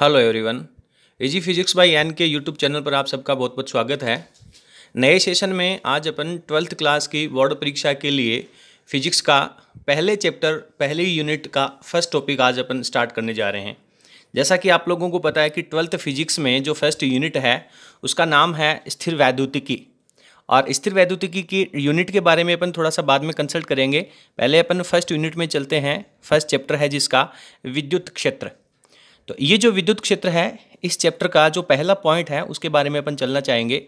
hello everyone easy physics by N K YouTube channel पर आप सबका बहुत बहुत स्वागत है नए सेशन में आज अपन ट्वेल्थ क्लास की बोर्ड परीक्षा के लिए फिजिक्स का पहले चैप्टर पहले यूनिट का फर्स्ट टॉपिक आज अपन स्टार्ट करने जा रहे हैं जैसा कि आप लोगों को पता है कि ट्वेल्थ फिजिक्स में जो फर्स्ट यूनिट है उसका नाम है स्थिर वैद्युतिकी और स्थिर वैद्युतिकी की यूनिट के बारे में अपन थोड़ा सा बाद में कंसल्ट करेंगे पहले अपन फर्स्ट यूनिट में चलते हैं फर्स्ट चैप्टर है जिसका विद्युत क्षेत्र तो ये जो विद्युत क्षेत्र है इस चैप्टर का जो पहला पॉइंट है उसके बारे में अपन चलना चाहेंगे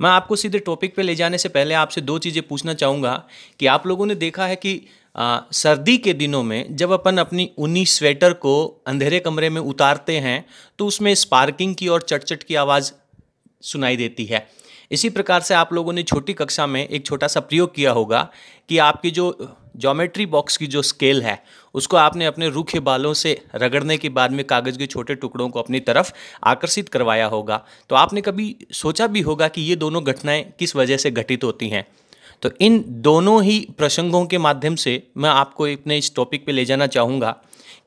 मैं आपको सीधे टॉपिक पे ले जाने से पहले आपसे दो चीज़ें पूछना चाहूँगा कि आप लोगों ने देखा है कि आ, सर्दी के दिनों में जब अपन अपनी ऊनी स्वेटर को अंधेरे कमरे में उतारते हैं तो उसमें स्पार्किंग की और चटचट की आवाज़ सुनाई देती है इसी प्रकार से आप लोगों ने छोटी कक्षा में एक छोटा सा प्रयोग किया होगा कि आपकी जो जोमेट्री बॉक्स की जो स्केल है उसको आपने अपने रूखे बालों से रगड़ने के बाद में कागज़ के छोटे टुकड़ों को अपनी तरफ आकर्षित करवाया होगा तो आपने कभी सोचा भी होगा कि ये दोनों घटनाएं किस वजह से घटित होती हैं तो इन दोनों ही प्रसंगों के माध्यम से मैं आपको अपने इस टॉपिक पे ले जाना चाहूँगा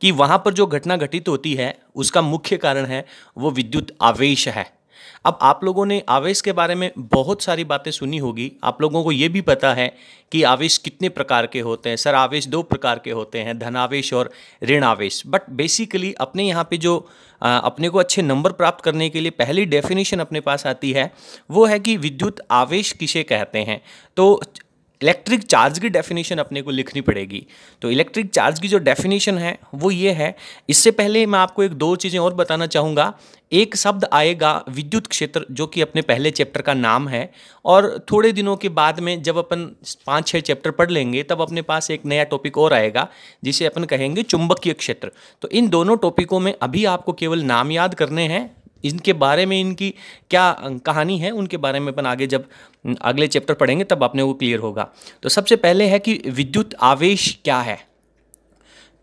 कि वहाँ पर जो घटना घटित होती है उसका मुख्य कारण है वो विद्युत आवेश है अब आप लोगों ने आवेश के बारे में बहुत सारी बातें सुनी होगी आप लोगों को ये भी पता है कि आवेश कितने प्रकार के होते हैं सर आवेश दो प्रकार के होते हैं धनावेश और ऋण आवेश बट बेसिकली अपने यहाँ पे जो आ, अपने को अच्छे नंबर प्राप्त करने के लिए पहली डेफिनेशन अपने पास आती है वो है कि विद्युत आवेश किसे कहते हैं तो इलेक्ट्रिक चार्ज की डेफिनेशन अपने को लिखनी पड़ेगी तो इलेक्ट्रिक चार्ज की जो डेफिनेशन है वो ये है इससे पहले मैं आपको एक दो चीज़ें और बताना चाहूँगा एक शब्द आएगा विद्युत क्षेत्र जो कि अपने पहले चैप्टर का नाम है और थोड़े दिनों के बाद में जब अपन पाँच छः चैप्टर पढ़ लेंगे तब अपने पास एक नया टॉपिक और आएगा जिसे अपन कहेंगे चुंबकीय क्षेत्र तो इन दोनों टॉपिकों में अभी आपको केवल नाम याद करने हैं इनके बारे में इनकी क्या कहानी है उनके बारे में अपन आगे जब अगले चैप्टर पढ़ेंगे तब आपने वो क्लियर होगा तो सबसे पहले है कि विद्युत आवेश क्या है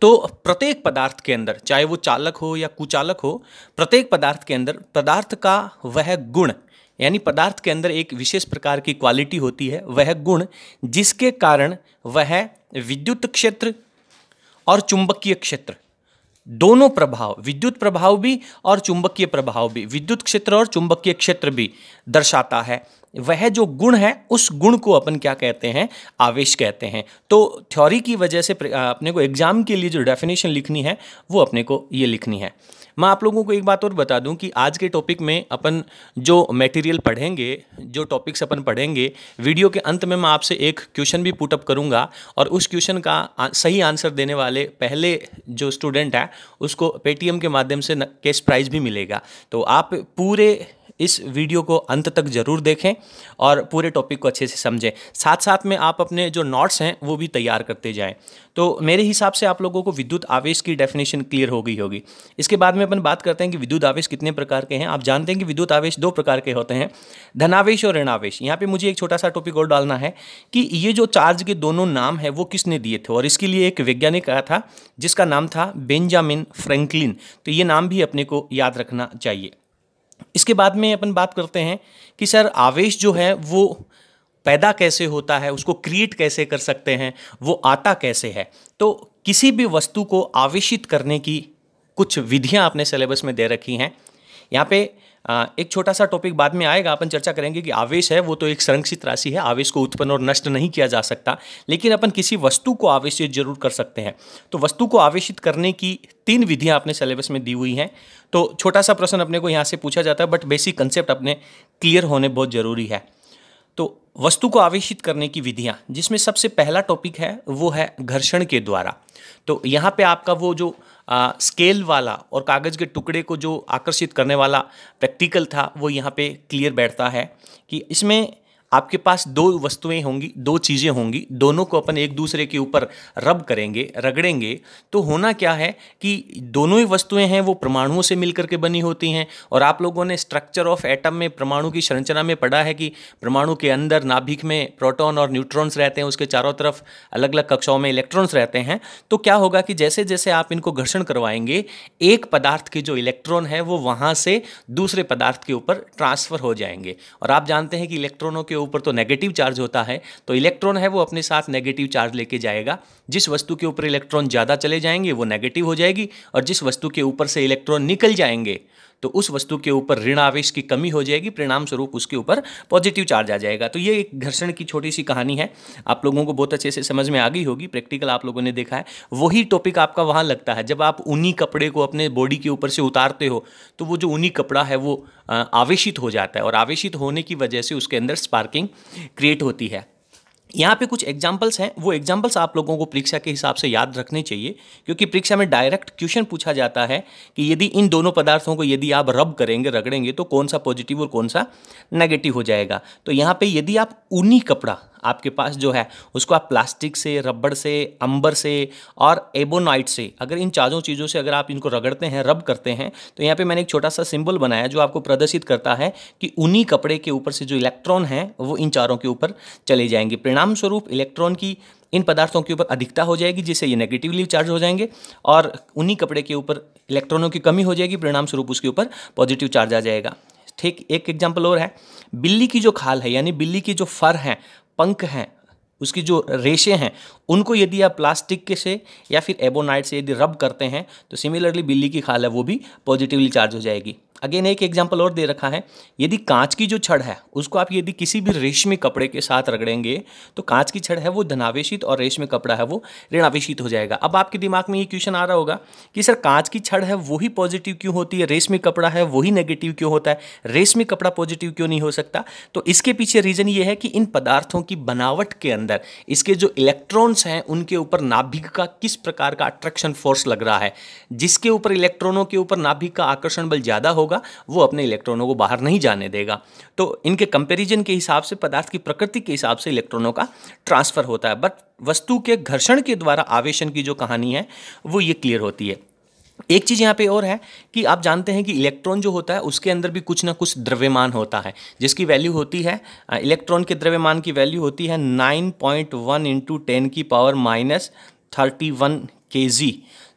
तो प्रत्येक पदार्थ के अंदर चाहे वो चालक हो या कुचालक हो प्रत्येक पदार्थ के अंदर पदार्थ का वह गुण यानी पदार्थ के अंदर एक विशेष प्रकार की क्वालिटी होती है वह गुण जिसके कारण वह विद्युत क्षेत्र और चुंबकीय क्षेत्र दोनों प्रभाव विद्युत प्रभाव भी और चुंबकीय प्रभाव भी विद्युत क्षेत्र और चुंबकीय क्षेत्र भी दर्शाता है वह जो गुण है उस गुण को अपन क्या कहते हैं आवेश कहते हैं तो थ्योरी की वजह से अपने को एग्जाम के लिए जो डेफिनेशन लिखनी है वो अपने को ये लिखनी है मैं आप लोगों को एक बात और बता दूं कि आज के टॉपिक में अपन जो मटेरियल पढ़ेंगे जो टॉपिक्स अपन पढ़ेंगे वीडियो के अंत में मैं आपसे एक क्वेश्चन भी पुटअप करूँगा और उस क्वेश्चन का सही आंसर देने वाले पहले जो स्टूडेंट है उसको पेटीएम के माध्यम से कैश प्राइज़ भी मिलेगा तो आप पूरे इस वीडियो को अंत तक ज़रूर देखें और पूरे टॉपिक को अच्छे से समझें साथ साथ में आप अपने जो नोट्स हैं वो भी तैयार करते जाएं तो मेरे हिसाब से आप लोगों को विद्युत आवेश की डेफिनेशन क्लियर हो गई होगी इसके बाद में अपन बात करते हैं कि विद्युत आवेश कितने प्रकार के हैं आप जानते हैं कि विद्युत आवेश दो प्रकार के होते हैं धनावेश और ऋणावेश यहाँ पर मुझे एक छोटा सा टॉपिक और डालना है कि ये जो चार्ज के दोनों नाम है वो किसने दिए थे और इसके लिए एक वैज्ञानिक आया था जिसका नाम था बेंजामिन फ्रेंकलिन तो ये नाम भी अपने को याद रखना चाहिए इसके बाद में अपन बात करते हैं कि सर आवेश जो है वो पैदा कैसे होता है उसको क्रिएट कैसे कर सकते हैं वो आता कैसे है तो किसी भी वस्तु को आवेशित करने की कुछ विधियां आपने सिलेबस में दे रखी हैं यहाँ पे एक छोटा सा टॉपिक बाद में आएगा अपन चर्चा करेंगे कि आवेश है वो तो एक संरक्षित राशि है आवेश को उत्पन्न और नष्ट नहीं किया जा सकता लेकिन अपन किसी वस्तु को आवेशित जरूर कर सकते हैं तो वस्तु को आवेशित करने की तीन विधियां अपने सिलेबस में दी हुई हैं तो छोटा सा प्रश्न अपने को यहाँ से पूछा जाता है बट बेसिक कंसेप्ट अपने क्लियर होने बहुत ज़रूरी है तो वस्तु को आवेशित करने की विधियाँ जिसमें सबसे पहला टॉपिक है वो है घर्षण के द्वारा तो यहाँ पे आपका वो जो आ, स्केल वाला और कागज़ के टुकड़े को जो आकर्षित करने वाला प्रैक्टिकल था वो यहाँ पे क्लियर बैठता है कि इसमें आपके पास दो वस्तुएं होंगी दो चीज़ें होंगी दोनों को अपन एक दूसरे के ऊपर रब करेंगे रगड़ेंगे तो होना क्या है कि दोनों ही वस्तुएं हैं वो परमाणुओं से मिलकर के बनी होती हैं और आप लोगों ने स्ट्रक्चर ऑफ एटम में परमाणु की संरचना में पढ़ा है कि परमाणु के अंदर नाभिक में प्रोटॉन और न्यूट्रॉन्स रहते हैं उसके चारों तरफ अलग अलग कक्षाओं में इलेक्ट्रॉन्स रहते हैं तो क्या होगा कि जैसे जैसे आप इनको घर्षण करवाएंगे एक पदार्थ के जो इलेक्ट्रॉन है वो वहाँ से दूसरे पदार्थ के ऊपर ट्रांसफ़र हो जाएंगे और आप जानते हैं कि इलेक्ट्रॉनों के ऊपर तो नेगेटिव चार्ज होता है तो इलेक्ट्रॉन है वो अपने साथ नेगेटिव चार्ज लेके जाएगा जिस वस्तु के ऊपर इलेक्ट्रॉन ज़्यादा चले जाएंगे वो नेगेटिव हो जाएगी और जिस वस्तु के ऊपर से इलेक्ट्रॉन निकल जाएंगे तो उस वस्तु के ऊपर ऋण आवेश की कमी हो जाएगी परिणाम स्वरूप उसके ऊपर पॉजिटिव चार्ज आ जाएगा तो ये एक घर्षण की छोटी सी कहानी है आप लोगों को बहुत अच्छे से समझ में आ गई होगी प्रैक्टिकल आप लोगों ने देखा है वही टॉपिक आपका वहाँ लगता है जब आप ऊनी कपड़े को अपने बॉडी के ऊपर से उतारते हो तो वो जो ऊनी कपड़ा है वो आवेशित हो जाता है और आवेशित होने की वजह से उसके अंदर स्पार्किंग क्रिएट होती है यहाँ पे कुछ एग्जाम्पल्स हैं वो एग्जाम्पल्स आप लोगों को परीक्षा के हिसाब से याद रखने चाहिए क्योंकि परीक्षा में डायरेक्ट क्वेश्चन पूछा जाता है कि यदि इन दोनों पदार्थों को यदि आप रब करेंगे रगड़ेंगे तो कौन सा पॉजिटिव और कौन सा नेगेटिव हो जाएगा तो यहाँ पे यदि आप ऊनी कपड़ा आपके पास जो है उसको आप प्लास्टिक से रबड़ से अंबर से और एबोनाइट से अगर इन चारों चीज़ों से अगर आप इनको रगड़ते हैं रब करते हैं तो यहाँ पे मैंने एक छोटा सा सिंबल बनाया जो आपको प्रदर्शित करता है कि उन्हीं कपड़े के ऊपर से जो इलेक्ट्रॉन हैं वो इन चारों के ऊपर चले जाएंगे परिणाम स्वरूप इलेक्ट्रॉन की इन पदार्थों के ऊपर अधिकता हो जाएगी जिससे ये नेगेटिवली चार्ज हो जाएंगे और उन्हीं कपड़े के ऊपर इलेक्ट्रॉनों की कमी हो जाएगी परिणाम स्वरूप उसके ऊपर पॉजिटिव चार्ज आ जाएगा ठीक एक एग्जाम्पल और है बिल्ली की जो खाल है यानी बिल्ली की जो फर है पंख हैं उसकी जो रेशे हैं उनको यदि आप प्लास्टिक के से या फिर एबोनाइट से यदि रब करते हैं तो सिमिलरली बिल्ली की खाल है वो भी पॉजिटिवली चार्ज हो जाएगी अगेन एक एग्जाम्पल और दे रखा है यदि कांच की जो छड़ है उसको आप यदि किसी भी रेशमी कपड़े के साथ रगड़ेंगे तो कांच की छड़ है वो धनावेशित और रेशमी कपड़ा है वो ऋणावेशित हो जाएगा अब आपके दिमाग में ये क्वेश्चन आ रहा होगा कि सर कांच की छड़ है वही पॉजिटिव क्यों होती है रेशमी कपड़ा है वही नेगेटिव क्यों होता है रेशमी कपड़ा पॉजिटिव क्यों नहीं हो सकता तो इसके पीछे रीजन ये है कि इन पदार्थों की बनावट के अंदर इसके जो इलेक्ट्रॉन्स हैं उनके ऊपर नाभिक का किस प्रकार का अट्रैक्शन फोर्स लग रहा है जिसके ऊपर इलेक्ट्रॉनों के ऊपर नाभिक का आकर्षण बल ज़्यादा होगा होगा वो अपने इलेक्ट्रॉनों को बाहर नहीं जाने देगा तो इनके कंपेरिजन के हिसाब से पदार्थ की प्रकृति के हिसाब से इलेक्ट्रॉनों का ट्रांसफर होता है बट वस्तु के घर्षण के द्वारा आवेशन की जो कहानी है वो ये क्लियर होती है एक चीज़ यहाँ पे और है कि आप जानते हैं कि इलेक्ट्रॉन जो होता है उसके अंदर भी कुछ ना कुछ द्रव्यमान होता है जिसकी वैल्यू होती है इलेक्ट्रॉन के द्रव्यमान की वैल्यू होती है 9.1 पॉइंट वन इंटू टेन की power minus thirty one K G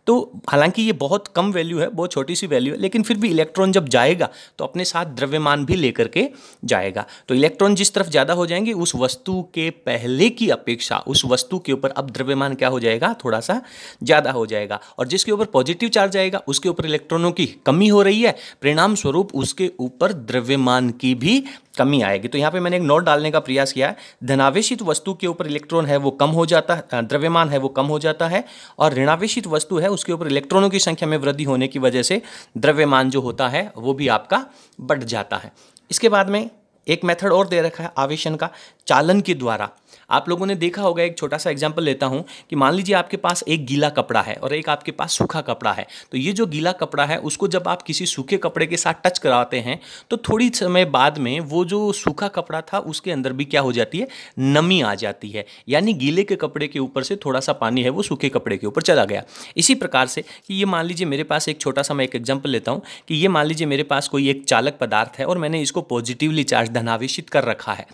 तो हालांकि ये बहुत कम वैल्यू है बहुत छोटी सी वैल्यू है लेकिन फिर भी इलेक्ट्रॉन जब जाएगा तो अपने साथ द्रव्यमान भी लेकर के जाएगा तो इलेक्ट्रॉन जिस तरफ ज़्यादा हो जाएंगे उस वस्तु के पहले की अपेक्षा उस वस्तु के ऊपर अब द्रव्यमान क्या हो जाएगा थोड़ा सा ज़्यादा हो जाएगा और जिसके ऊपर पॉजिटिव चार्ज आएगा उसके ऊपर इलेक्ट्रॉनों की कमी हो रही है परिणाम स्वरूप उसके ऊपर द्रव्यमान की भी कमी आएगी तो यहाँ पे मैंने एक नोट डालने का प्रयास किया है धनावेशित वस्तु के ऊपर इलेक्ट्रॉन है वो कम हो जाता है द्रव्यमान है वो कम हो जाता है और ऋणावेशित वस्तु है उसके ऊपर इलेक्ट्रॉनों की संख्या में वृद्धि होने की वजह से द्रव्यमान जो होता है वो भी आपका बढ़ जाता है इसके बाद में एक मेथड और दे रखा है आवेशन का चालन के द्वारा आप लोगों ने देखा होगा एक छोटा सा एग्जाम्पल लेता हूँ कि मान लीजिए आपके पास एक गीला कपड़ा है और एक आपके पास सूखा कपड़ा है तो ये जो गीला कपड़ा है उसको जब आप किसी सूखे कपड़े के साथ टच कराते हैं तो थोड़ी समय बाद में वो जो सूखा कपड़ा था उसके अंदर भी क्या हो जाती है नमी आ जाती है यानी गीले के कपड़े के ऊपर से थोड़ा सा पानी है वो सूखे कपड़े के ऊपर चला गया इसी प्रकार से कि ये मान लीजिए मेरे पास एक छोटा सा मैं एक एग्जाम्पल लेता हूँ कि ये मान लीजिए मेरे पास कोई एक चालक पदार्थ है और मैंने इसको पॉजिटिवली चार्ज धनावेशित कर रखा है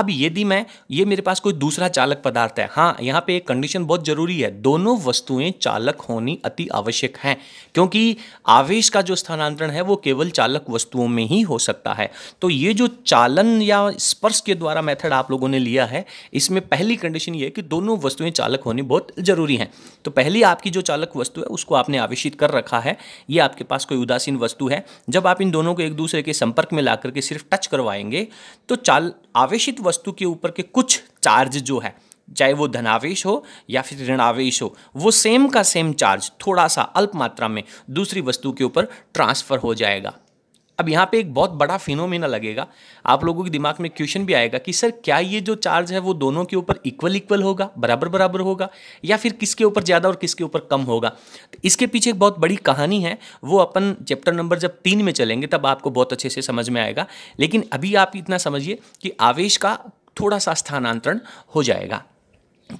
अब यदि मैं ये मेरे पास कोई दूसरा चालक पदार्थ है हाँ यहाँ पे एक कंडीशन बहुत जरूरी है दोनों वस्तुएं चालक होनी अति आवश्यक है क्योंकि आवेश का जो स्थानांतरण है वो केवल चालक वस्तुओं में ही हो सकता है तो ये जो चालन या स्पर्श के द्वारा मेथड आप लोगों ने लिया है इसमें पहली कंडीशन ये है कि दोनों वस्तुएं चालक होनी बहुत जरूरी हैं तो पहली आपकी जो चालक वस्तु है उसको आपने आवेशित कर रखा है ये आपके पास कोई उदासीन वस्तु है जब आप इन दोनों को एक दूसरे के संपर्क में ला करके सिर्फ टच करवाएंगे तो चाल आवेशित वस्तु के ऊपर के कुछ चार्ज जो है चाहे वो धनावेश हो या फिर ऋणावेश हो वो सेम का सेम चार्ज थोड़ा सा अल्प मात्रा में दूसरी वस्तु के ऊपर ट्रांसफ़र हो जाएगा अब यहाँ पे एक बहुत बड़ा फिनोमिना लगेगा आप लोगों के दिमाग में क्वेश्चन भी आएगा कि सर क्या ये जो चार्ज है वो दोनों के ऊपर इक्वल इक्वल होगा बराबर बराबर होगा या फिर किसके ऊपर ज़्यादा और किसके ऊपर कम होगा तो इसके पीछे एक बहुत बड़ी कहानी है वो अपन चैप्टर नंबर जब तीन में चलेंगे तब आपको बहुत अच्छे से समझ में आएगा लेकिन अभी आप इतना समझिए कि आवेश का थोड़ा सा स्थानांतरण हो जाएगा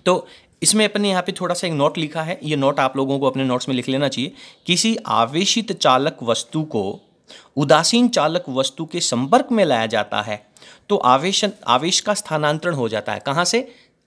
तो इसमें अपने यहाँ पे थोड़ा सा एक नोट लिखा है ये नोट आप लोगों को अपने नोट्स में लिख लेना चाहिए किसी आवेशित चालक वस्तु को उदासीन चालक वस्तु के संपर्क में लाया जाता है तो आवेश आवेश का स्थानांतरण हो जाता है कहाँ से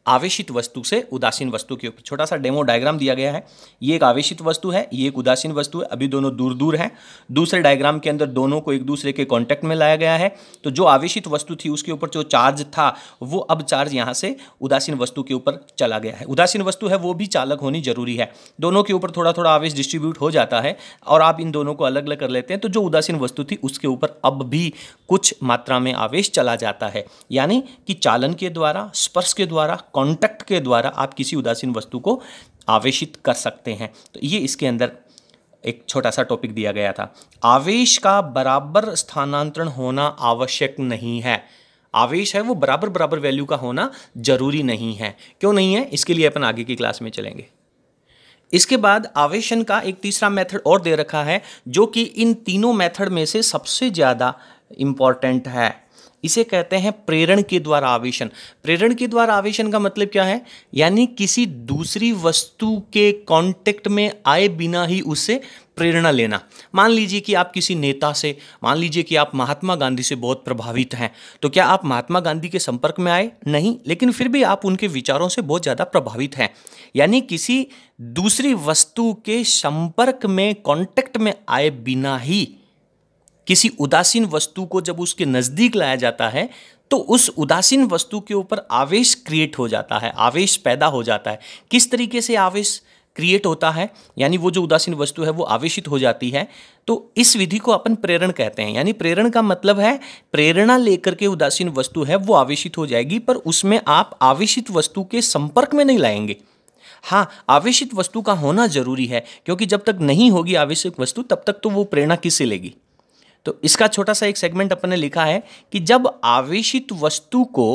आवेशित वस्तु से उदासीन वस्तु के ऊपर छोटा सा डेमो डायग्राम दिया गया है ये एक आवेशित वस्तु है ये एक उदासीन वस्तु है अभी दोनों दूर दूर हैं दूसरे डायग्राम के अंदर दोनों को एक दूसरे के कांटेक्ट में लाया गया है तो जो आवेशित वस्तु थी उसके ऊपर जो चार्ज था वो अब चार्ज यहाँ से उदासीन वस्तु के ऊपर चला गया है उदासीन वस्तु है वो भी चालक होनी जरूरी है दोनों के ऊपर थोड़ा थोड़ा आवेश डिस्ट्रीब्यूट हो जाता है और आप इन दोनों को अलग अलग कर लेते हैं तो जो उदासीन वस्तु थी उसके ऊपर अब भी कुछ मात्रा में आवेश चला जाता है यानी कि चालन के द्वारा स्पर्श के द्वारा कॉन्टैक्ट के द्वारा आप किसी उदासीन वस्तु को आवेशित कर सकते हैं तो ये इसके अंदर एक छोटा सा टॉपिक दिया गया था आवेश का बराबर स्थानांतरण होना आवश्यक नहीं है आवेश है वो बराबर बराबर वैल्यू का होना जरूरी नहीं है क्यों नहीं है इसके लिए अपन आगे की क्लास में चलेंगे इसके बाद आवेशन का एक तीसरा मेथड और दे रखा है जो कि इन तीनों मेथड में से सबसे ज़्यादा इम्पॉर्टेंट है इसे कहते हैं प्रेरण के द्वारा आवेशन प्रेरण के द्वारा आवेशन का मतलब क्या है यानी किसी दूसरी वस्तु के कांटेक्ट में आए बिना ही उसे प्रेरणा लेना मान लीजिए कि आप किसी नेता से मान लीजिए कि आप महात्मा गांधी से बहुत प्रभावित हैं तो क्या आप महात्मा गांधी के संपर्क में आए नहीं लेकिन फिर भी आप उनके विचारों से बहुत ज़्यादा प्रभावित हैं यानी किसी दूसरी वस्तु के संपर्क में कांटेक्ट में आए बिना ही किसी उदासीन वस्तु को जब उसके नज़दीक लाया जाता है तो उस उदासीन वस्तु के ऊपर आवेश क्रिएट हो जाता है आवेश पैदा हो जाता है किस तरीके से आवेश क्रिएट होता है यानी वो जो उदासीन वस्तु है वो आवेशित हो जाती है तो इस विधि को अपन प्रेरण कहते हैं यानी प्रेरण का मतलब है प्रेरणा लेकर के उदासीन वस्तु है वो आवेशित हो जाएगी पर उसमें आप आवेशित वस्तु के संपर्क में नहीं लाएंगे हाँ आवेशित वस्तु का होना जरूरी है क्योंकि जब तक नहीं होगी आवेशित वस्तु तब तक तो वो प्रेरणा किससे लेगी तो इसका छोटा सा एक सेगमेंट अपन ने लिखा है कि जब आवेशित वस्तु को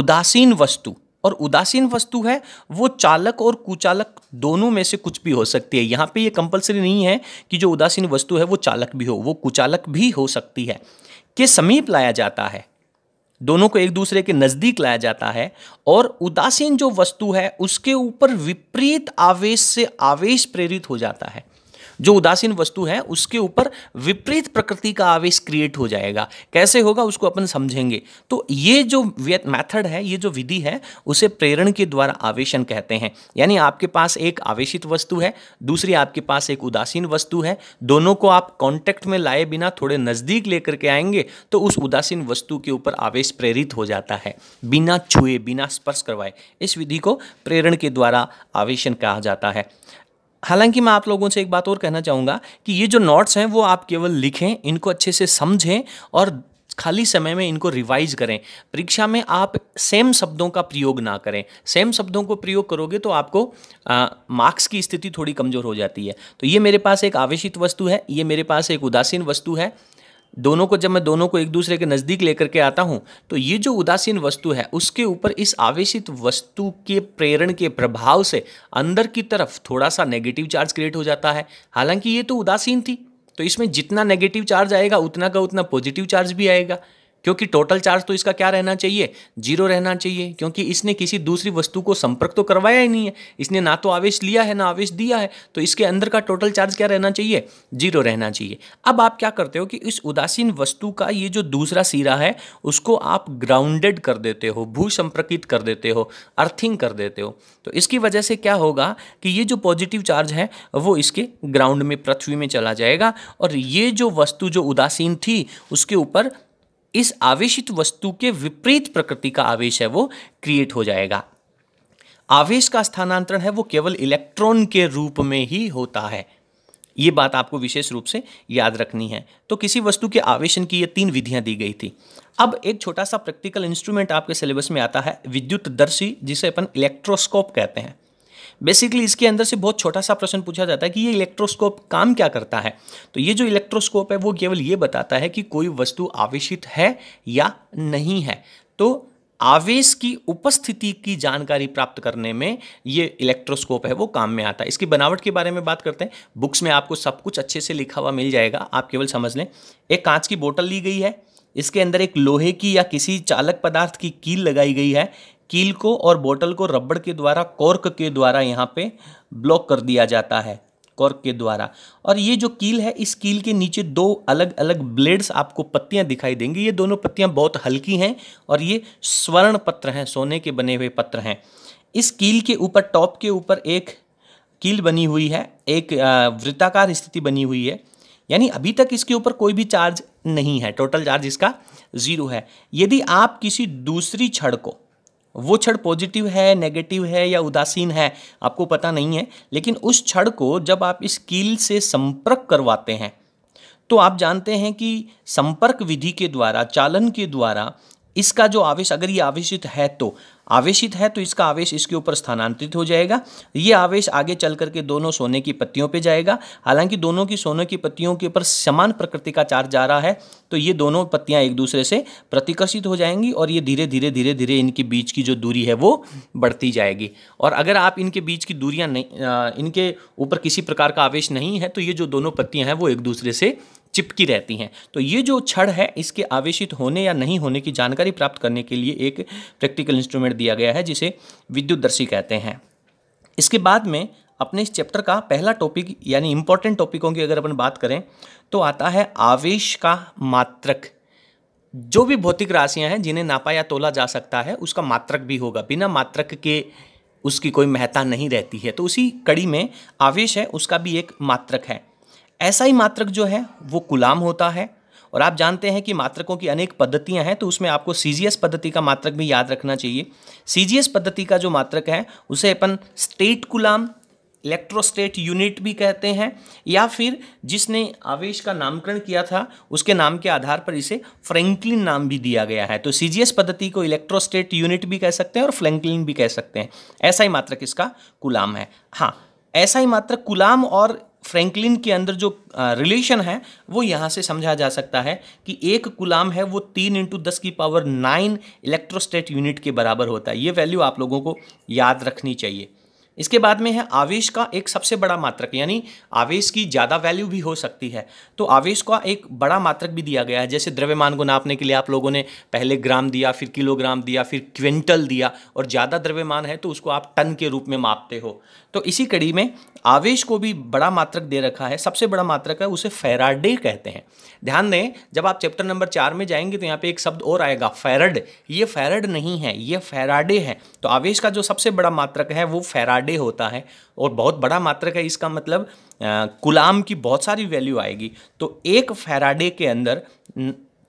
उदासीन वस्तु और उदासीन वस्तु है वो चालक और कुचालक दोनों में से कुछ भी हो सकती है यहाँ पे ये कंपलसरी नहीं है कि जो उदासीन वस्तु है वो चालक भी हो वो कुचालक भी हो सकती है के समीप लाया जाता है दोनों को एक दूसरे के नज़दीक लाया जाता है और उदासीन जो वस्तु है उसके ऊपर विपरीत आवेश से आवेश प्रेरित हो जाता है जो उदासीन वस्तु है उसके ऊपर विपरीत प्रकृति का आवेश क्रिएट हो जाएगा कैसे होगा उसको अपन समझेंगे तो ये जो मैथड है ये जो विधि है उसे प्रेरण के द्वारा आवेशन कहते हैं यानी आपके पास एक आवेशित वस्तु है दूसरी आपके पास एक उदासीन वस्तु है दोनों को आप कॉन्टेक्ट में लाए बिना थोड़े नज़दीक लेकर के आएंगे तो उस उदासीन वस्तु के ऊपर आवेश प्रेरित हो जाता है बिना छुए बिना स्पर्श करवाए इस विधि को प्रेरण के द्वारा आवेशन कहा जाता है हालांकि मैं आप लोगों से एक बात और कहना चाहूँगा कि ये जो नोट्स हैं वो आप केवल लिखें इनको अच्छे से समझें और खाली समय में इनको रिवाइज करें परीक्षा में आप सेम शब्दों का प्रयोग ना करें सेम शब्दों को प्रयोग करोगे तो आपको मार्क्स की स्थिति थोड़ी कमज़ोर हो जाती है तो ये मेरे पास एक आवेशित वस्तु है ये मेरे पास एक उदासीन वस्तु है दोनों को जब मैं दोनों को एक दूसरे के नज़दीक लेकर के आता हूँ तो ये जो उदासीन वस्तु है उसके ऊपर इस आवेशित वस्तु के प्रेरण के प्रभाव से अंदर की तरफ थोड़ा सा नेगेटिव चार्ज क्रिएट हो जाता है हालांकि ये तो उदासीन थी तो इसमें जितना नेगेटिव चार्ज आएगा उतना का उतना पॉजिटिव चार्ज भी आएगा क्योंकि टोटल चार्ज तो इसका क्या रहना चाहिए जीरो रहना चाहिए क्योंकि इसने किसी दूसरी वस्तु को संपर्क तो करवाया ही नहीं है इसने ना तो आवेश लिया है ना आवेश दिया है तो इसके अंदर का टोटल चार्ज क्या रहना चाहिए जीरो रहना चाहिए अब आप क्या करते हो कि इस उदासीन वस्तु का ये जो दूसरा सिरा है उसको आप ग्राउंडेड कर देते हो भू संपर्कित कर देते हो अर्थिंग कर देते हो तो इसकी वजह से क्या होगा कि ये जो पॉजिटिव चार्ज है वो इसके ग्राउंड में पृथ्वी में चला जाएगा और ये जो वस्तु जो उदासीन थी उसके ऊपर इस आवेशित वस्तु के विपरीत प्रकृति का आवेश है वो क्रिएट हो जाएगा आवेश का स्थानांतरण है वो केवल इलेक्ट्रॉन के रूप में ही होता है ये बात आपको विशेष रूप से याद रखनी है तो किसी वस्तु के आवेशन की ये तीन विधियां दी गई थी अब एक छोटा सा प्रैक्टिकल इंस्ट्रूमेंट आपके सिलेबस में आता है विद्युत दर्शी जिसे अपन इलेक्ट्रोस्कोप कहते हैं बेसिकली इसके अंदर से बहुत छोटा सा प्रश्न पूछा जाता है कि ये इलेक्ट्रोस्कोप काम क्या करता है तो ये जो इलेक्ट्रोस्कोप है वो केवल ये बताता है कि कोई वस्तु आवेशित है या नहीं है तो आवेश की उपस्थिति की जानकारी प्राप्त करने में ये इलेक्ट्रोस्कोप है वो काम में आता है इसकी बनावट के बारे में बात करते हैं बुक्स में आपको सब कुछ अच्छे से लिखा हुआ मिल जाएगा आप केवल समझ लें एक कांच की बोतल ली गई है इसके अंदर एक लोहे की या किसी चालक पदार्थ की कील लगाई गई है कील को और बोतल को रबड़ के द्वारा कॉर्क के द्वारा यहाँ पे ब्लॉक कर दिया जाता है कॉर्क के द्वारा और ये जो कील है इस कील के नीचे दो अलग अलग ब्लेड्स आपको पत्तियाँ दिखाई देंगी ये दोनों पत्तियाँ बहुत हल्की हैं और ये स्वर्ण पत्र हैं सोने के बने हुए पत्र हैं इस कील के ऊपर टॉप के ऊपर एक कील बनी हुई है एक वृत्ताकार स्थिति बनी हुई है यानी अभी तक इसके ऊपर कोई भी चार्ज नहीं है टोटल चार्ज इसका ज़ीरो है यदि आप किसी दूसरी छड़ को वो क्षण पॉजिटिव है नेगेटिव है या उदासीन है आपको पता नहीं है लेकिन उस क्षण को जब आप इस कील से संपर्क करवाते हैं तो आप जानते हैं कि संपर्क विधि के द्वारा चालन के द्वारा इसका जो आवेश अगर ये आवेशित है तो आवेशित है तो इसका आवेश इसके ऊपर स्थानांतरित हो जाएगा ये आवेश आगे चल करके दोनों सोने की पत्तियों पे जाएगा हालांकि दोनों की सोने की पत्तियों के ऊपर समान प्रकृति का चार्ज जा रहा है तो ये दोनों पत्तियां एक दूसरे से प्रतिकर्षित हो जाएंगी और ये धीरे धीरे धीरे धीरे इनके बीच की जो दूरी है वो बढ़ती जाएगी और अगर आप इनके बीच की दूरियाँ नहीं इनके ऊपर किसी प्रकार का आवेश नहीं है तो ये जो दोनों पत्तियाँ हैं वो एक दूसरे से चिपकी रहती हैं तो ये जो छड़ है इसके आवेशित होने या नहीं होने की जानकारी प्राप्त करने के लिए एक प्रैक्टिकल इंस्ट्रूमेंट दिया गया है जिसे विद्युत दर्शी कहते हैं इसके बाद में अपने इस चैप्टर का पहला टॉपिक यानी इंपॉर्टेंट टॉपिकों की अगर अपन बात करें तो आता है आवेश का मात्रक जो भी भौतिक राशियां हैं जिन्हें नापा या तोला जा सकता है उसका मात्रक भी होगा बिना मात्रक के उसकी कोई महत्ता नहीं रहती है तो उसी कड़ी में आवेश है उसका भी एक मात्रक है ऐसा ही मात्रक जो है वो गुलाम होता है और आप जानते हैं कि मात्रकों की अनेक पद्धतियां हैं तो उसमें आपको सी पद्धति का मात्रक भी याद रखना चाहिए सी पद्धति का जो मात्रक है उसे अपन स्टेट कुलाम इलेक्ट्रोस्टेट यूनिट भी कहते हैं या फिर जिसने आवेश का नामकरण किया था उसके नाम के आधार पर इसे फ्रैंकलिन नाम भी दिया गया है तो सी पद्धति को इलेक्ट्रोस्टेट यूनिट भी कह सकते हैं और फ्रैंकलिन भी कह सकते हैं ऐसा ही मात्रक इसका गुलाम है हाँ ऐसा ही मात्रक गुलाम और फ्रैंकलिन के अंदर जो रिलेशन है वो यहाँ से समझा जा सकता है कि एक गुलाम है वो तीन इंटू दस की पावर नाइन इलेक्ट्रोस्टेट यूनिट के बराबर होता है ये वैल्यू आप लोगों को याद रखनी चाहिए इसके बाद में है आवेश का एक सबसे बड़ा मात्रक यानी आवेश की ज़्यादा वैल्यू भी हो सकती है तो आवेश का एक बड़ा मात्रक भी दिया गया है जैसे द्रव्यमान को नापने के लिए आप लोगों ने पहले ग्राम दिया फिर किलोग्राम दिया फिर क्विंटल दिया और ज़्यादा द्रव्यमान है तो उसको आप टन के रूप में मापते हो तो इसी कड़ी में आवेश को भी बड़ा मात्रक दे रखा है सबसे बड़ा मात्रक है उसे फेराडे कहते हैं ध्यान दें जब आप चैप्टर नंबर चार में जाएंगे तो यहाँ पे एक शब्द और आएगा फेरड ये फेरड नहीं है ये फेराडे है तो आवेश का जो सबसे बड़ा मात्रक है वो फेराडे होता है और बहुत बड़ा मात्रक है इसका मतलब गुलाम की बहुत सारी वैल्यू आएगी तो एक फेराडे के अंदर